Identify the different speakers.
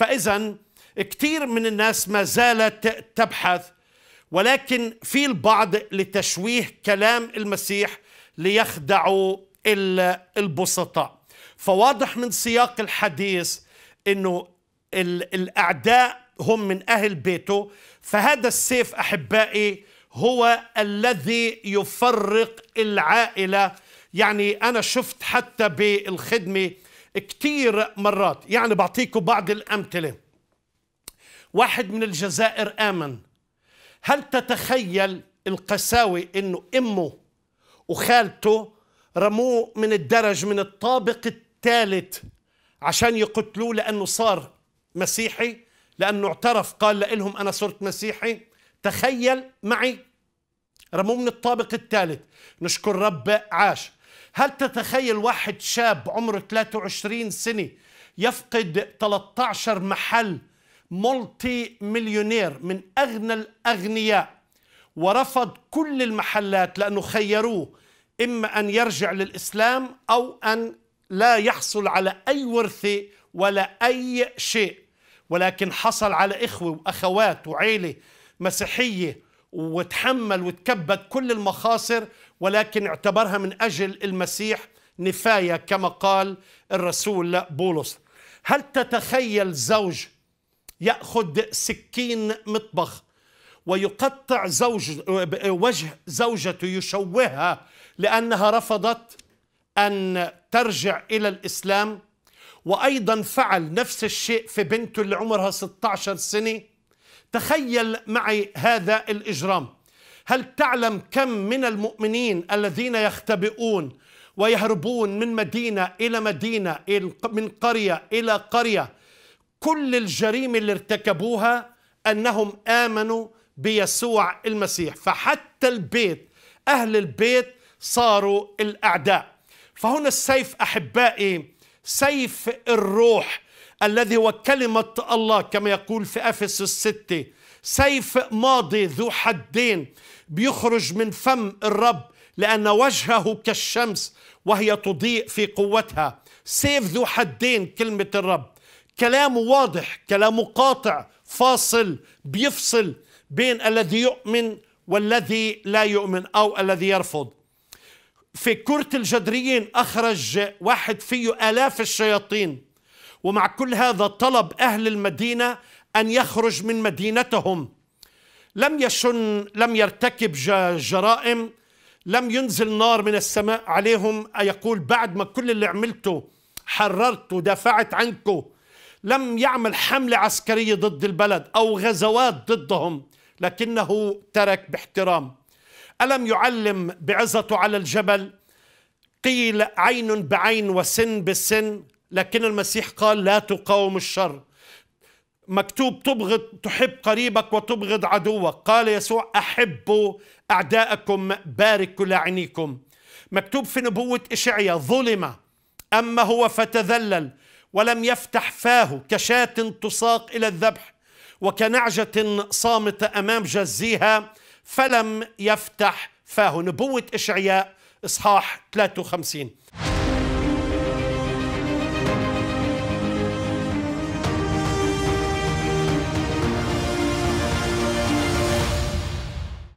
Speaker 1: فإذا كثير من الناس ما زالت تبحث ولكن في البعض لتشويه كلام المسيح ليخدعوا البسطاء فواضح من سياق الحديث انه الاعداء هم من اهل بيته فهذا السيف احبائي هو الذي يفرق العائله يعني انا شفت حتى بالخدمه كتير مرات يعني بعطيكم بعض الأمثلة واحد من الجزائر آمن هل تتخيل القساوي أنه أمه وخالته رموه من الدرج من الطابق الثالث عشان يقتلوه لأنه صار مسيحي لأنه اعترف قال لهم أنا صرت مسيحي تخيل معي رموه من الطابق الثالث نشكر رب عاش هل تتخيل واحد شاب عمره 23 سنة يفقد 13 محل مولتي مليونير من أغنى الأغنياء ورفض كل المحلات لأنه خيروه إما أن يرجع للإسلام أو أن لا يحصل على أي ورثة ولا أي شيء ولكن حصل على إخوة وأخوات وعيلة مسيحية وتحمل وتكبد كل المخاصر ولكن اعتبرها من أجل المسيح نفاية كما قال الرسول بولس هل تتخيل زوج يأخذ سكين مطبخ ويقطع زوج وجه زوجته يشوهها لأنها رفضت أن ترجع إلى الإسلام وأيضا فعل نفس الشيء في بنته اللي عمرها 16 سنة تخيل معي هذا الإجرام هل تعلم كم من المؤمنين الذين يختبئون ويهربون من مدينة إلى مدينة من قرية إلى قرية كل الجريمة اللي ارتكبوها أنهم آمنوا بيسوع المسيح فحتى البيت أهل البيت صاروا الأعداء فهنا السيف أحبائي سيف الروح الذي هو كلمة الله كما يقول في أفس الستة سيف ماضي ذو حدين بيخرج من فم الرب لأن وجهه كالشمس وهي تضيء في قوتها سيف ذو حدين كلمة الرب كلامه واضح كلامه قاطع فاصل بيفصل بين الذي يؤمن والذي لا يؤمن أو الذي يرفض في كرة الجدريين أخرج واحد فيه آلاف الشياطين ومع كل هذا طلب أهل المدينة أن يخرج من مدينتهم لم يشن لم يرتكب جرائم لم ينزل نار من السماء عليهم يقول بعد ما كل اللي عملته حررت ودافعت عنكم لم يعمل حملة عسكرية ضد البلد أو غزوات ضدهم لكنه ترك باحترام ألم يعلم بعزته على الجبل قيل عين بعين وسن بسن لكن المسيح قال لا تقاوم الشر مكتوب تبغض تحب قريبك وتبغض عدوك قال يسوع احبوا اعداءكم باركوا لاعنيكم مكتوب في نبوة إشعيا ظلم أما هو فتذلل ولم يفتح فاه كشاة تساق إلى الذبح وكنعجة صامتة أمام جزيها فلم يفتح فاه نبوة إشعياء إصحاح 53